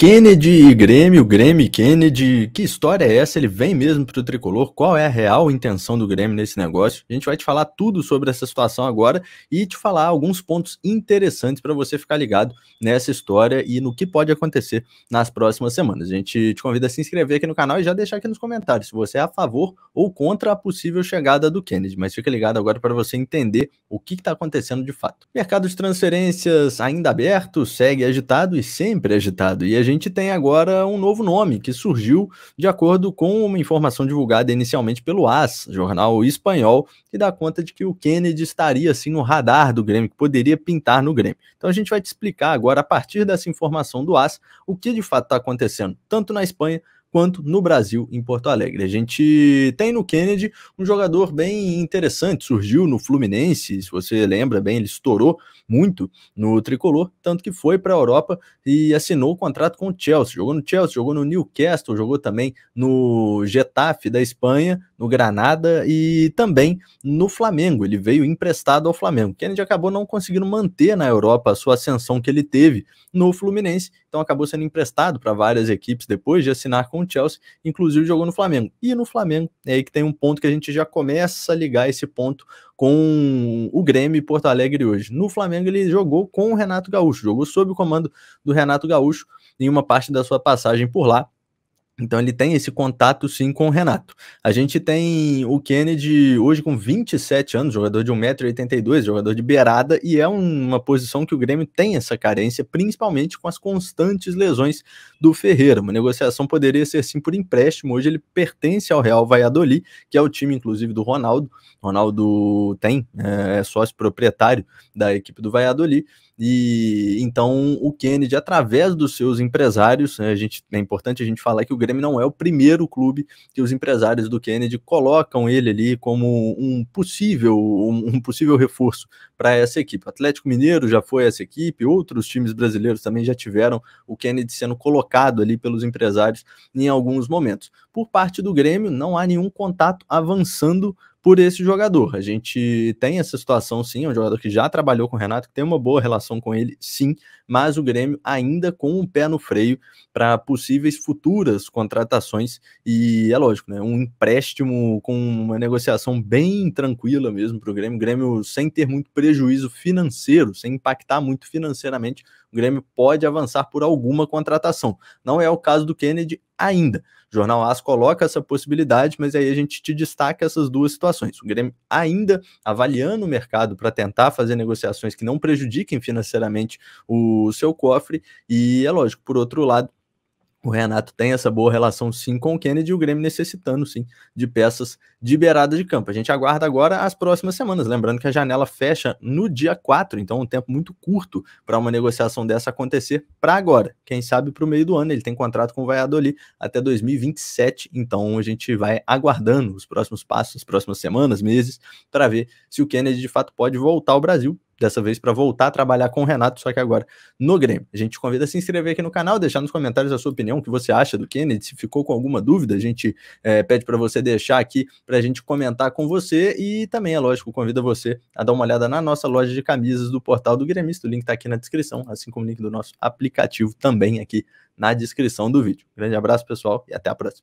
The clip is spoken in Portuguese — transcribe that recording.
Kennedy e Grêmio, Grêmio e Kennedy, que história é essa? Ele vem mesmo para o tricolor? Qual é a real intenção do Grêmio nesse negócio? A gente vai te falar tudo sobre essa situação agora e te falar alguns pontos interessantes para você ficar ligado nessa história e no que pode acontecer nas próximas semanas. A gente te convida a se inscrever aqui no canal e já deixar aqui nos comentários se você é a favor ou contra a possível chegada do Kennedy. Mas fica ligado agora para você entender o que está acontecendo de fato. Mercado de transferências ainda aberto, segue agitado e sempre agitado. E a gente tem agora um novo nome que surgiu de acordo com uma informação divulgada inicialmente pelo AS, jornal espanhol, que dá conta de que o Kennedy estaria assim no radar do Grêmio, que poderia pintar no Grêmio. Então a gente vai te explicar agora, a partir dessa informação do AS, o que de fato está acontecendo, tanto na Espanha quanto no Brasil, em Porto Alegre. A gente tem no Kennedy um jogador bem interessante, surgiu no Fluminense, se você lembra bem, ele estourou muito no tricolor, tanto que foi para a Europa e assinou o contrato com o Chelsea. Jogou no Chelsea, jogou no Newcastle, jogou também no Getafe da Espanha, no Granada e também no Flamengo. Ele veio emprestado ao Flamengo. Kennedy acabou não conseguindo manter na Europa a sua ascensão que ele teve no Fluminense então acabou sendo emprestado para várias equipes depois de assinar com o Chelsea, inclusive jogou no Flamengo. E no Flamengo é aí que tem um ponto que a gente já começa a ligar esse ponto com o Grêmio e Porto Alegre hoje. No Flamengo ele jogou com o Renato Gaúcho, jogou sob o comando do Renato Gaúcho em uma parte da sua passagem por lá então ele tem esse contato sim com o Renato. A gente tem o Kennedy hoje com 27 anos, jogador de 1,82m, jogador de beirada, e é uma posição que o Grêmio tem essa carência, principalmente com as constantes lesões do Ferreira. Uma negociação poderia ser sim por empréstimo, hoje ele pertence ao Real Valladolid, que é o time inclusive do Ronaldo. Ronaldo tem, eh, é sócio proprietário da equipe do Valladolid e então o Kennedy, através dos seus empresários, né, a gente, é importante a gente falar que o Grêmio não é o primeiro clube que os empresários do Kennedy colocam ele ali como um possível, um, um possível reforço para essa equipe. O Atlético Mineiro já foi essa equipe, outros times brasileiros também já tiveram o Kennedy sendo colocado ali pelos empresários em alguns momentos. Por parte do Grêmio, não há nenhum contato avançando por esse jogador. A gente tem essa situação, sim, é um jogador que já trabalhou com o Renato, que tem uma boa relação com ele, sim, mas o Grêmio ainda com o um pé no freio para possíveis futuras contratações. E é lógico, né? Um empréstimo com uma negociação bem tranquila mesmo para o Grêmio, Grêmio sem ter muito prejuízo financeiro, sem impactar muito financeiramente o Grêmio pode avançar por alguma contratação. Não é o caso do Kennedy ainda. O Jornal As coloca essa possibilidade, mas aí a gente te destaca essas duas situações. O Grêmio ainda avaliando o mercado para tentar fazer negociações que não prejudiquem financeiramente o seu cofre, e é lógico, por outro lado, o Renato tem essa boa relação sim com o Kennedy e o Grêmio necessitando sim de peças de beirada de campo. A gente aguarda agora as próximas semanas, lembrando que a janela fecha no dia 4, então um tempo muito curto para uma negociação dessa acontecer para agora. Quem sabe para o meio do ano, ele tem contrato com o Valladolid até 2027, então a gente vai aguardando os próximos passos, as próximas semanas, meses, para ver se o Kennedy de fato pode voltar ao Brasil dessa vez para voltar a trabalhar com o Renato, só que agora no Grêmio. A gente te convida a se inscrever aqui no canal, deixar nos comentários a sua opinião, o que você acha do Kennedy, se ficou com alguma dúvida, a gente é, pede para você deixar aqui para a gente comentar com você e também, é lógico, convida você a dar uma olhada na nossa loja de camisas do portal do Gremista, o link está aqui na descrição, assim como o link do nosso aplicativo também aqui na descrição do vídeo. Grande abraço, pessoal, e até a próxima.